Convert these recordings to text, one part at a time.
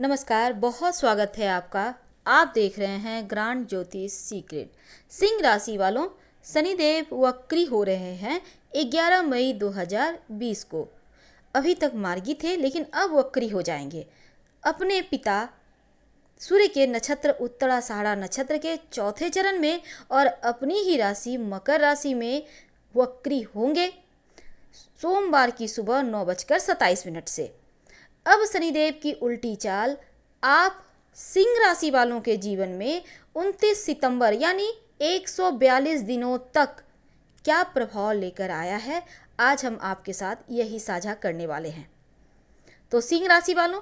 नमस्कार बहुत स्वागत है आपका आप देख रहे हैं ग्रांड ज्योतिष सीक्रेट सिंह राशि वालों शनिदेव वक्री हो रहे हैं 11 मई 2020 को अभी तक मार्गी थे लेकिन अब वक्री हो जाएंगे अपने पिता सूर्य के नक्षत्र उत्तराषाढ़ा नक्षत्र के चौथे चरण में और अपनी ही राशि मकर राशि में वक्री होंगे सोमवार की सुबह नौ बजकर सत्ताईस मिनट से अब शनिदेव की उल्टी चाल आप सिंह राशि वालों के जीवन में 29 सितंबर यानी 142 दिनों तक क्या प्रभाव लेकर आया है आज हम आपके साथ यही साझा करने वाले हैं तो सिंह राशि वालों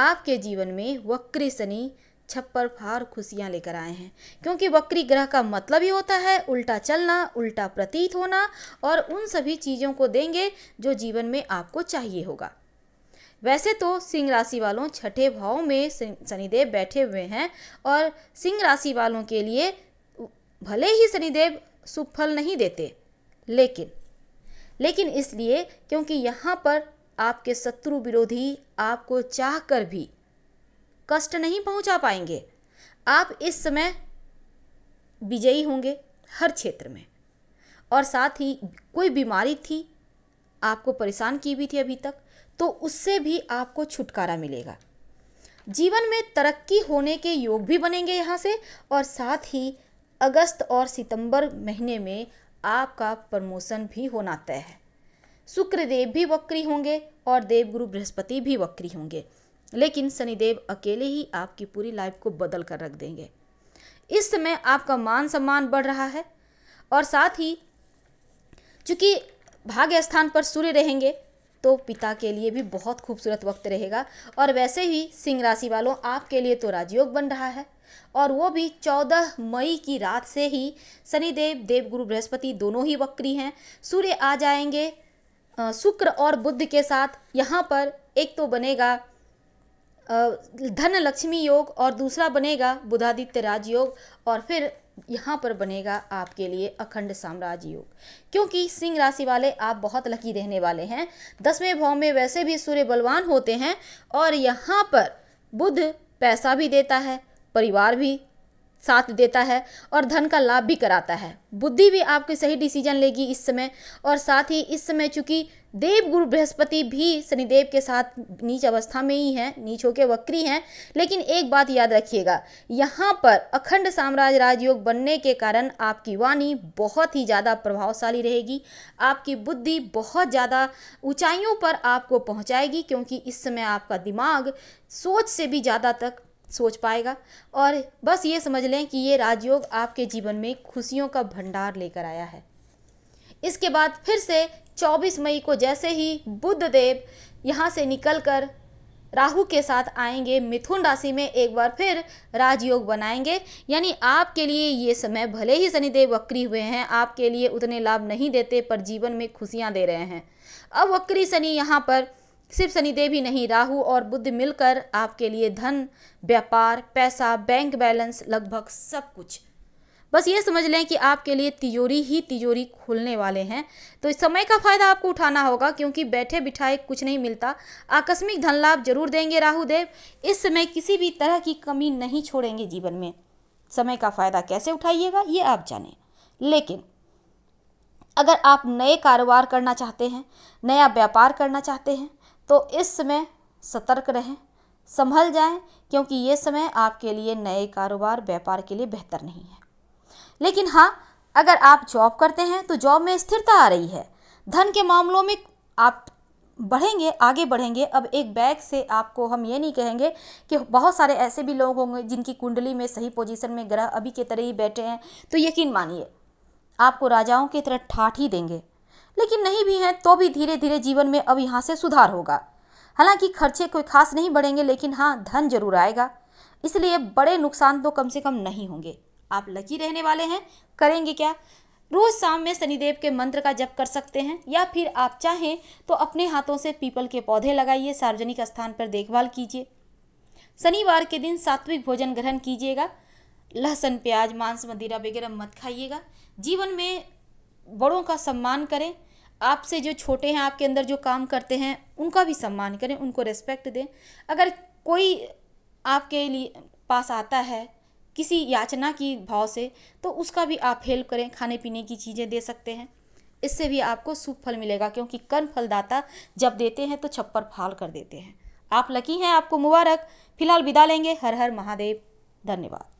आपके जीवन में वक्री शनि छप्पर फार खुशियाँ लेकर आए हैं क्योंकि वक्री ग्रह का मतलब ही होता है उल्टा चलना उल्टा प्रतीत होना और उन सभी चीज़ों को देंगे जो जीवन में आपको चाहिए होगा वैसे तो सिंह राशि वालों छठे भाव में शनिदेव बैठे हुए हैं और सिंह राशि वालों के लिए भले ही शनिदेव शुभ फल नहीं देते लेकिन लेकिन इसलिए क्योंकि यहाँ पर आपके शत्रु विरोधी आपको चाह कर भी कष्ट नहीं पहुँचा पाएंगे आप इस समय विजयी होंगे हर क्षेत्र में और साथ ही कोई बीमारी थी आपको परेशान की भी थी अभी तक तो उससे भी आपको छुटकारा मिलेगा जीवन में तरक्की होने के योग भी बनेंगे यहाँ से और साथ ही अगस्त और सितंबर महीने में आपका प्रमोशन भी होना तय है शुक्रदेव भी वक्री होंगे और देवगुरु बृहस्पति भी वक्री होंगे लेकिन शनिदेव अकेले ही आपकी पूरी लाइफ को बदल कर रख देंगे इस समय आपका मान सम्मान बढ़ रहा है और साथ ही चूँकि भाग्य स्थान पर सूर्य रहेंगे तो पिता के लिए भी बहुत खूबसूरत वक्त रहेगा और वैसे ही सिंह राशि वालों आपके लिए तो राजयोग बन रहा है और वो भी 14 मई की रात से ही शनिदेव देवगुरु बृहस्पति दोनों ही वक्री हैं सूर्य आ जाएंगे शुक्र और बुद्ध के साथ यहाँ पर एक तो बनेगा धन लक्ष्मी योग और दूसरा बनेगा बुधादित्य राजयोग और फिर यहाँ पर बनेगा आपके लिए अखंड साम्राज्य योग क्योंकि सिंह राशि वाले आप बहुत लकी रहने वाले हैं दसवें भाव में वैसे भी सूर्य बलवान होते हैं और यहाँ पर बुध पैसा भी देता है परिवार भी साथ देता है और धन का लाभ भी कराता है बुद्धि भी आपके सही डिसीजन लेगी इस समय और साथ ही इस समय चूंकि देव गुरु बृहस्पति भी शनिदेव के साथ नीच अवस्था में ही हैं नीच होके वक्री हैं लेकिन एक बात याद रखिएगा यहाँ पर अखंड साम्राज्य राजयोग बनने के कारण आपकी वाणी बहुत ही ज़्यादा प्रभावशाली रहेगी आपकी बुद्धि बहुत ज़्यादा ऊंचाइयों पर आपको पहुँचाएगी क्योंकि इस समय आपका दिमाग सोच से भी ज़्यादा तक सोच पाएगा और बस ये समझ लें कि ये राजयोग आपके जीवन में खुशियों का भंडार लेकर आया है इसके बाद फिर से 24 मई को जैसे ही बुद्ध देव यहाँ से निकलकर राहु के साथ आएंगे मिथुन राशि में एक बार फिर राजयोग बनाएंगे यानी आपके लिए ये समय भले ही शनिदेव वक्री हुए हैं आपके लिए उतने लाभ नहीं देते पर जीवन में खुशियाँ दे रहे हैं अब वक्री शनि यहाँ पर सिर्फ शनिदेव ही नहीं राहु और बुद्ध मिलकर आपके लिए धन व्यापार पैसा बैंक बैलेंस लगभग सब कुछ बस ये समझ लें कि आपके लिए तिजोरी ही तिजोरी खुलने वाले हैं तो इस समय का फायदा आपको उठाना होगा क्योंकि बैठे बिठाए कुछ नहीं मिलता आकस्मिक धन लाभ जरूर देंगे राहुदेव इस समय किसी भी तरह की कमी नहीं छोड़ेंगे जीवन में समय का फायदा कैसे उठाइएगा ये आप जाने लेकिन अगर आप नए कारोबार करना चाहते हैं नया व्यापार करना चाहते हैं तो इस समय सतर्क रहें संभल जाएं क्योंकि ये समय आपके लिए नए कारोबार व्यापार के लिए बेहतर नहीं है लेकिन हाँ अगर आप जॉब करते हैं तो जॉब में स्थिरता आ रही है धन के मामलों में आप बढ़ेंगे आगे बढ़ेंगे अब एक बैग से आपको हम ये नहीं कहेंगे कि बहुत सारे ऐसे भी लोग होंगे जिनकी कुंडली में सही पोजीशन में ग्रह अभी के तरह ही बैठे हैं तो यकीन मानिए आपको राजाओं की तरह ठाठ ही देंगे लेकिन नहीं भी हैं तो भी धीरे धीरे जीवन में अब यहाँ से सुधार होगा हालांकि खर्चे कोई खास नहीं बढ़ेंगे लेकिन हाँ धन जरूर आएगा इसलिए बड़े नुकसान तो कम से कम नहीं होंगे आप लकी रहने वाले हैं करेंगे क्या रोज़ शाम में शनिदेव के मंत्र का जप कर सकते हैं या फिर आप चाहें तो अपने हाथों से पीपल के पौधे लगाइए सार्वजनिक स्थान पर देखभाल कीजिए शनिवार के दिन सात्विक भोजन ग्रहण कीजिएगा लहसुन प्याज मांस मदिरा वगैरह मत खाइएगा जीवन में बड़ों का सम्मान करें आपसे जो छोटे हैं आपके अंदर जो काम करते हैं उनका भी सम्मान करें उनको रेस्पेक्ट दें अगर कोई आपके लिए पास आता है किसी याचना की भाव से तो उसका भी आप हेल्प करें खाने पीने की चीज़ें दे सकते हैं इससे भी आपको सुख फल मिलेगा क्योंकि कर्म फलदाता जब देते हैं तो छप्पर फाल कर देते हैं आप लकी हैं आपको मुबारक फिलहाल विदा लेंगे हर हर महादेव धन्यवाद